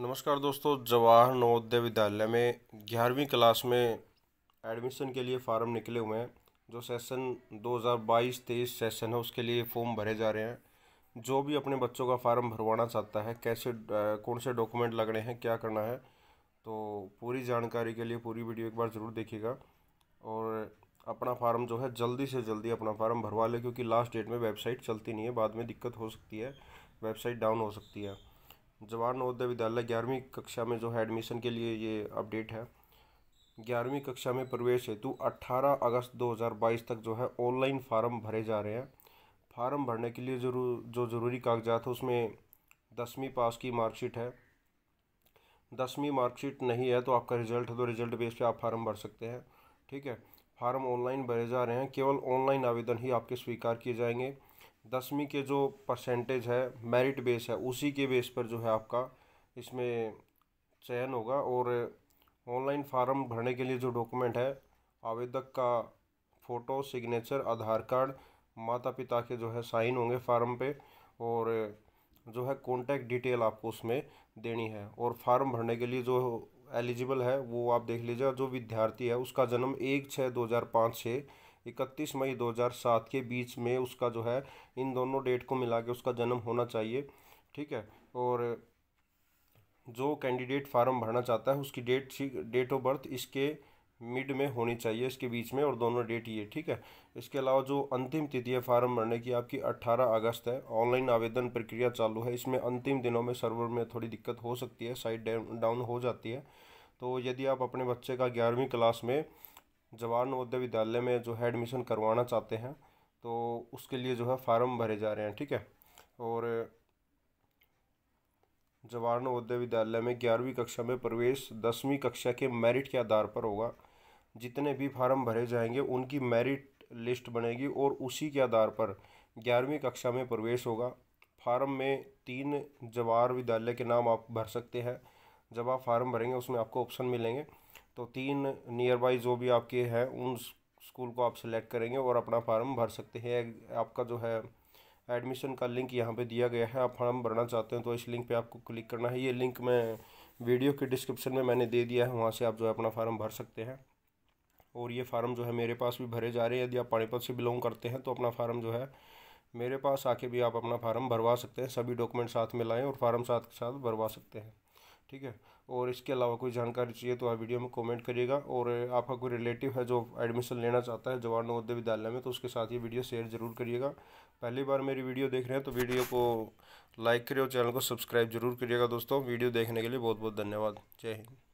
नमस्कार दोस्तों जवाहर नवोदय विद्यालय में ग्यारहवीं क्लास में एडमिशन के लिए फ़ार्म निकले हुए हैं जो सेशन 2022-23 सेशन है उसके लिए फॉर्म भरे जा रहे हैं जो भी अपने बच्चों का फार्म भरवाना चाहता है कैसे कौन से डॉक्यूमेंट लग रहे हैं क्या करना है तो पूरी जानकारी के लिए पूरी वीडियो एक बार ज़रूर देखिएगा और अपना फार्म जो है जल्दी से जल्दी अपना फार्म भरवा लें क्योंकि लास्ट डेट में वेबसाइट चलती नहीं है बाद में दिक्कत हो सकती है वेबसाइट डाउन हो सकती है जवाहर नवोदय विद्यालय ग्यारहवीं कक्षा में जो है एडमिशन के लिए ये अपडेट है ग्यारहवीं कक्षा में प्रवेश हेतु 18 अगस्त 2022 तक जो है ऑनलाइन फार्म भरे जा रहे हैं फार्म भरने के लिए जरूर जो ज़रूरी कागजात है उसमें दसवीं पास की मार्कशीट है दसवीं मार्कशीट नहीं है तो आपका रिजल्ट है तो रिजल्ट बेस पे आप फार्म भर सकते हैं ठीक है फार्म ऑनलाइन भरे जा रहे हैं केवल ऑनलाइन आवेदन ही आपके स्वीकार किए जाएंगे दसवीं के जो परसेंटेज है मेरिट बेस है उसी के बेस पर जो है आपका इसमें चयन होगा और ऑनलाइन फार्म भरने के लिए जो डॉक्यूमेंट है आवेदक का फ़ोटो सिग्नेचर आधार कार्ड माता पिता के जो है साइन होंगे फार्म पे और जो है कॉन्टैक्ट डिटेल आपको उसमें देनी है और फार्म भरने के लिए जो एलिजिबल है वो आप देख लीजिए जो विद्यार्थी है उसका जन्म एक छः दो हज़ार पाँच से इकतीस मई 2007 के बीच में उसका जो है इन दोनों डेट को मिला के उसका जन्म होना चाहिए ठीक है और जो कैंडिडेट फार्म भरना चाहता है उसकी डेट डेट ऑफ बर्थ इसके मिड में होनी चाहिए इसके बीच में और दोनों डेट ये ठीक है इसके अलावा जो अंतिम तिथि है फार्म भरने की आपकी 18 अगस्त है ऑनलाइन आवेदन प्रक्रिया चालू है इसमें अंतिम दिनों में सर्वर में थोड़ी दिक्कत हो सकती है साइट डाउन हो जाती है तो यदि आप अपने बच्चे का ग्यारहवीं क्लास में जवाहर नवोदय विद्यालय में जो है एडमिशन करवाना चाहते हैं तो उसके लिए जो है फार्म भरे जा रहे हैं ठीक है और जवाहर नवोदय विद्यालय में ग्यारहवीं कक्षा में प्रवेश दसवीं कक्षा के मेरिट के आधार पर होगा जितने भी फार्म भरे जाएंगे उनकी मेरिट लिस्ट बनेगी और उसी के आधार पर ग्यारहवीं कक्षा में प्रवेश होगा फार्म में तीन जवाहर विद्यालय के नाम आप भर सकते हैं जब आप फार्म भरेंगे उसमें आपको ऑप्शन मिलेंगे तो तीन नियर बाई जो भी आपके हैं उन स्कूल को आप सिलेक्ट करेंगे और अपना फार्म भर सकते हैं आपका जो है एडमिशन का लिंक यहाँ पे दिया गया है आप फॉर्म भरना चाहते हैं तो इस लिंक पे आपको क्लिक करना है ये लिंक मैं वीडियो के डिस्क्रिप्शन में मैंने दे दिया है वहाँ से आप जो है अपना फार्म भर सकते हैं और ये फार्म जो है मेरे पास भी भरे जा रहे हैं यदि आप पानीपत से बिलोंग करते हैं तो अपना फार्म जो है मेरे पास आके भी आप अपना फार्म भरवा सकते हैं सभी डॉक्यूमेंट साथ में लाएँ और फार्म साथ के साथ भरवा सकते हैं ठीक है और इसके अलावा कोई जानकारी चाहिए तो आप वीडियो में कमेंट करिएगा और आपका कोई रिलेटिव है जो एडमिशन लेना चाहता है जवाहर नवोदय विद्यालय में तो उसके साथ ये वीडियो शेयर ज़रूर करिएगा पहली बार मेरी वीडियो देख रहे हैं तो वीडियो को लाइक करिए और चैनल को सब्सक्राइब जरूर करिएगा दोस्तों वीडियो देखने के लिए बहुत बहुत धन्यवाद जय हिंद